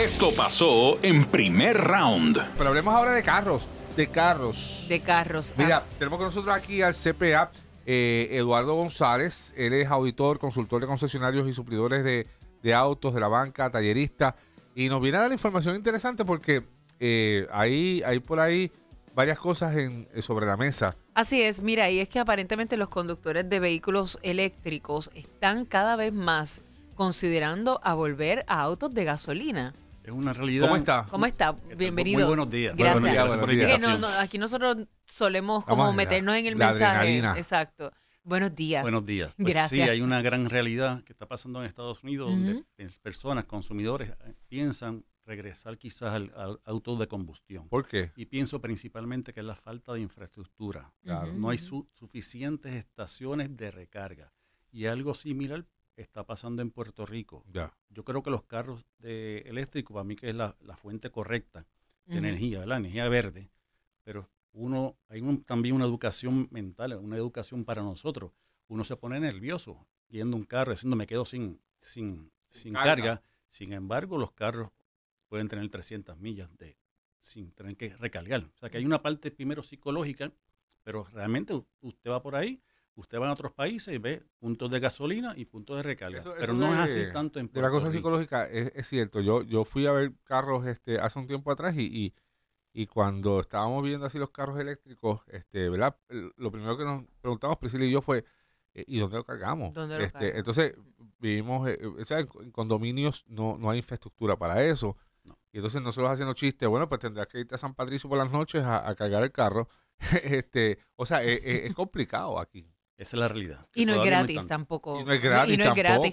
Esto pasó en primer round. Pero hablemos ahora de carros. De carros. De carros. Ah. Mira, tenemos con nosotros aquí al CPA eh, Eduardo González. Él es auditor, consultor de concesionarios y suplidores de, autos, de la banca, tallerista. Y nos viene a dar información interesante porque eh, ahí, hay por ahí varias cosas eh, sobre la mesa. Así es, mira, y es que aparentemente los conductores de vehículos eléctricos están cada vez más considerando a volver a autos de gasolina. Es una realidad. ¿Cómo está? ¿Cómo está? Bienvenido. Muy buenos días. Gracias. aquí nosotros solemos como meternos en el mensaje. Exacto. Buenos días. Buenos días. Pues Gracias. Sí, hay una gran realidad que está pasando en Estados Unidos, donde personas, consumidores, eh, piensan regresar quizás al, auto de combustión. ¿Por qué? Y pienso principalmente que es la falta de infraestructura. No hay suficientes estaciones de recarga. Y algo similar está pasando en Puerto Rico. Yo creo que los carros de eléctricos, para mí que es la, fuente correcta de energía, la energía verde, pero uno hay también una educación mental, una educación para nosotros. Uno se pone nervioso viendo un carro, diciendo me quedo sin, sin, sin carga. Sin embargo, los carros pueden tener 300 millas de, sin tener que recargar. O sea que hay una parte primero psicológica, pero realmente usted va por ahí Usted va a otros países y ve puntos de gasolina y puntos de recarga. pero no es así tanto en Puerto la cosa psicológica es, es, cierto. Yo, yo fui a ver carros este, hace un tiempo atrás y, cuando estábamos viendo así los carros eléctricos, este, ¿verdad? Lo primero que nos preguntamos, Priscila y yo, fue eh, ¿y dónde lo cargamos? Este, entonces, vivimos, eh, eh, o sea, en, condominios no, hay infraestructura para eso. Y entonces nosotros haciendo chistes, bueno, pues tendrás que irte a San Patricio por las noches a, cargar el carro. este, o sea, e, e, es, complicado aquí. Esa es la realidad. Y no es gratis tampoco. Y no es gratis,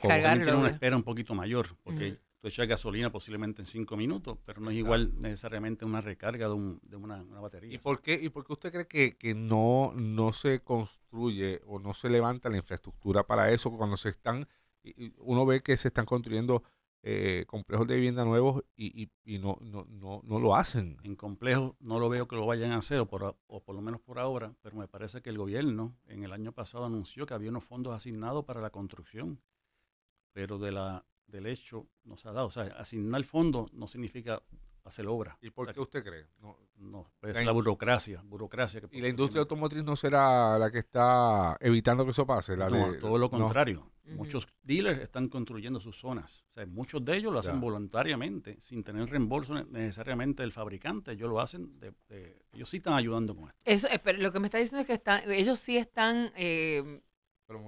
cargarlo. Tiene una espera un poquito mayor, porque tú echas gasolina posiblemente en cinco minutos, pero no es igual necesariamente una recarga de, una, batería. ¿Y por, qué, ¿Y por qué usted cree que, no, no se construye o no se levanta la infraestructura para eso cuando se están, uno ve que se están construyendo eh, complejos de vivienda nuevos y, y, y no, no, no, no, lo hacen. En complejos no lo veo que lo vayan a hacer, o por, o por lo menos por ahora, pero me parece que el gobierno en el año pasado anunció que había unos fondos asignados para la construcción, pero de la, del hecho no se ha dado. O sea, asignar fondos no significa hacer obra. ¿Y por qué usted cree? No, no es la, burocracia, burocracia. ¿Y la industria automotriz no será la que está evitando que eso pase? no, todo lo contrario. Muchos dealers están construyendo sus zonas. muchos de ellos lo hacen voluntariamente, sin tener reembolso necesariamente del fabricante. Ellos lo hacen, ellos sí están ayudando con esto. Eso, eh, lo que me está diciendo es que están, ellos sí están... Eh,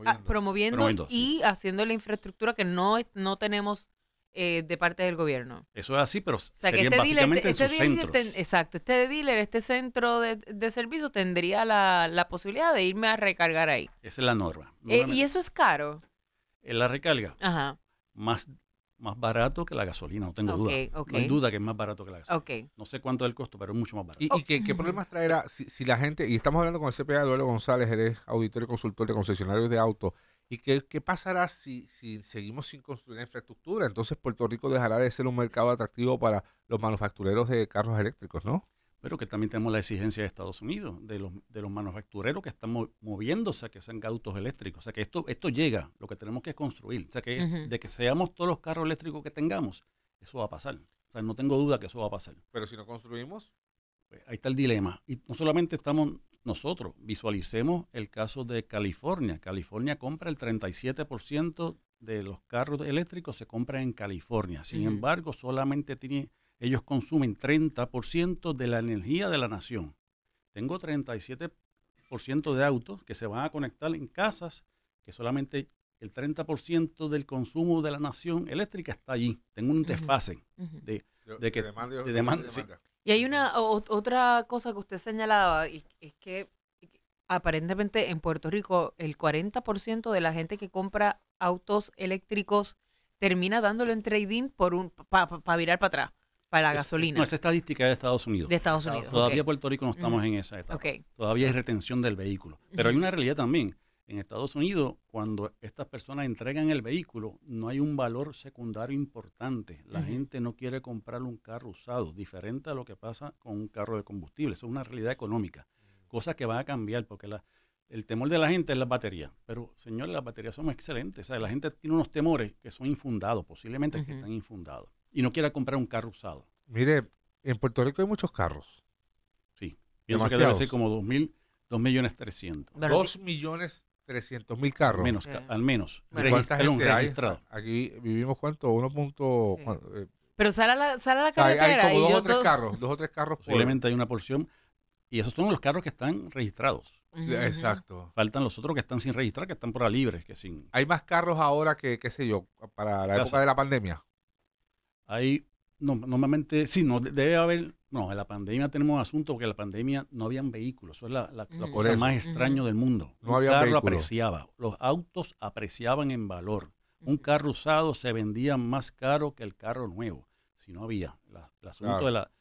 ah, promoviendo. y haciendo la infraestructura que no, no tenemos eh, de parte del gobierno. Eso es así, pero o este básicamente este dealer, este, en exacto, este dealer, este centro de, de servicio tendría la, la, posibilidad de irme a recargar ahí. Esa es la norma. Eh, ¿Y eso es caro? En la recarga. Ajá. Más más barato que la gasolina, no tengo duda. No hay duda que es más barato que la gasolina. No sé cuánto es el costo, pero es mucho más barato. ¿Y, qué, problemas traerá si, la gente, y estamos hablando con el CPA Eduardo González, eres auditor y consultor de concesionarios de autos, ¿Y qué, pasará si, seguimos sin construir infraestructura? Entonces Puerto Rico dejará de ser un mercado atractivo para los manufactureros de carros eléctricos, ¿no? Pero que también tenemos la exigencia de Estados Unidos, de los, de los manufactureros que están moviéndose a que sean autos eléctricos. O sea, que esto, esto llega, lo que tenemos que construir. O sea, que de que seamos todos los carros eléctricos que tengamos, eso va a pasar. O sea, no tengo duda que eso va a pasar. Pero si no construimos... Pues, ahí está el dilema. Y no solamente estamos nosotros. Visualicemos el caso de California. California compra el 37% de los carros eléctricos se compran en California. Sin embargo, solamente ellos consumen 30% de la energía de la nación. Tengo 37% de autos que se van a conectar en casas que solamente el 30% del consumo de la nación eléctrica está allí. Tengo un desfase de, de demanda. Y hay una otra cosa que usted señalaba, y es que aparentemente en Puerto Rico el 40% de la gente que compra autos eléctricos termina dándolo en trading por un para virar para atrás, para la gasolina. No, esa estadística es de Estados Unidos. De Estados Unidos. Todavía en Puerto Rico no estamos en esa etapa. Todavía es retención del vehículo. Pero hay una realidad también. En Estados Unidos, cuando estas personas entregan el vehículo, no hay un valor secundario importante. La gente no quiere comprar un carro usado, diferente a lo que pasa con un carro de combustible. Eso es una realidad económica, cosa que va a cambiar porque el temor de la gente es las baterías. Pero, señores, las baterías son excelentes. O sea, la gente tiene unos temores que son infundados, posiblemente que están infundados, y no quiere comprar un carro usado. Mire, en Puerto Rico hay muchos carros. Sí, pienso Demasiados. que debe ser como 2.000 dos millones 2 millones 300 mil carros. Menos, al menos. registrados. Aquí vivimos cuánto, 1. Punto, eh, Pero sale la, carretera. Hay, como dos o tres carros, dos o tres carros. hay una porción. Y esos son los carros que están registrados. Exacto. Faltan los otros que están sin registrar, que están por la libre. Que sin... Hay más carros ahora que, qué sé yo, para la época de la pandemia. Hay, normalmente, sí, no, debe haber no, en la pandemia tenemos asunto porque en la pandemia no habían vehículos. Eso es la, mm. cosa más extraño del mundo. No carro apreciaba. Los autos apreciaban en valor. Un carro usado se vendía más caro que el carro nuevo. Si no había. el asunto de, la,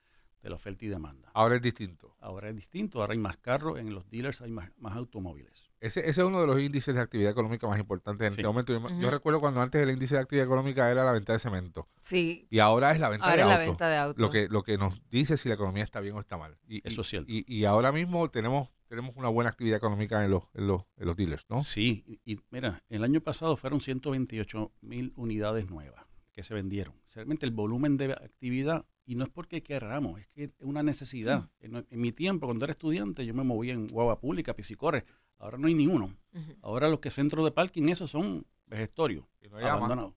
de la oferta y demanda. Ahora es distinto. Ahora es distinto, ahora hay más carros, en los dealers hay más, automóviles. Ese, es uno de los índices de actividad económica más importantes en este momento. Yo, recuerdo cuando antes el índice de actividad económica era la venta de cemento. Sí. Y ahora es la venta, ahora de, es venta de auto. Lo que, lo que nos dice si la economía está bien o está mal. Y, Eso es cierto. Y, ahora mismo tenemos, tenemos una buena actividad económica en los, los, dealers, ¿no? Sí. Y, y mira, el año pasado fueron 128 mil unidades nuevas que se vendieron. Realmente el volumen de actividad y no es porque querramos, es que es una necesidad. en, mi tiempo, cuando era estudiante, yo me movía en guagua pública, piscicorre. Ahora no hay ni uno. Ahora los que centros de parking, esos son vegetorios, y no llama.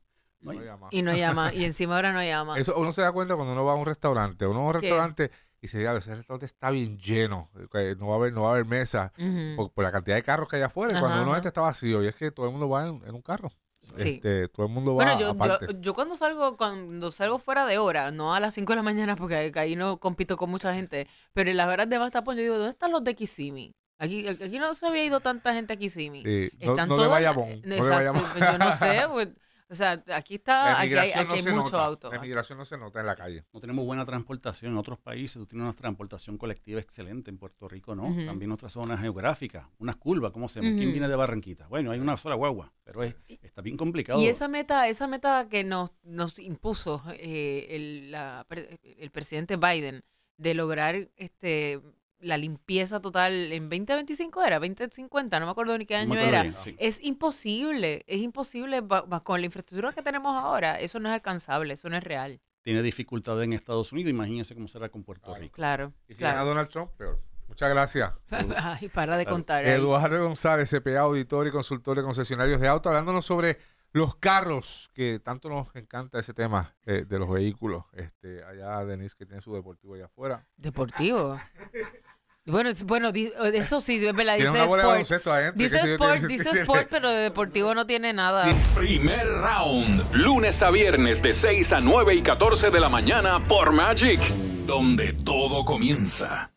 Y no y encima ahora no llama. Eso uno se da cuenta cuando uno va a un restaurante. Uno va a un restaurante y se dice, ah, ese restaurante está bien lleno. No va a haber, no va a haber mesa por, la cantidad de carros que hay afuera. cuando uno entra está vacío. Y es que todo el mundo va en un carro. Sí. Este, todo el mundo va bueno, yo, Yo, cuando salgo cuando salgo fuera de hora, no a las 5 de la mañana porque ahí no compito con mucha gente, pero en las horas de Bastapón yo digo, ¿dónde están los de Kissimmee? Aquí, aquí no se había ido tanta gente a Kissimmee. Sí. no, exacto, pues yo no sé, porque o sea, aquí está, aquí hay, mucho auto. La migración no se nota en la calle. No tenemos buena transportación en otros países. Tú tienes una transportación colectiva excelente. En Puerto Rico no. También otras zonas geográficas. Unas curvas, ¿cómo se llama? ¿Quién viene de Barranquita? Bueno, hay una sola guagua, pero está bien complicado. Y esa meta esa meta que nos, nos impuso eh, el, el presidente Biden de lograr este la limpieza total en 2025 era, 2050, no me acuerdo ni qué año era. Es imposible, es imposible con la infraestructura que tenemos ahora, eso no es alcanzable, eso no es real. Tiene dificultad en Estados Unidos, imagínense cómo será con Puerto Rico. Claro. Y si claro. Donald Trump, peor. Muchas gracias. Ay, para de contar. Eduardo González, CPA, auditor y consultor de concesionarios de auto, hablándonos sobre los carros, que tanto nos encanta ese tema eh, de los vehículos. Este, allá Denise que tiene su deportivo allá afuera. Deportivo. Bueno, bueno, eso sí, me la dice Sport. Dice Sport, dice Sport, pero de deportivo no tiene nada. Primer round, lunes a viernes de 6 a 9 y 14 de la mañana por Magic, donde todo comienza.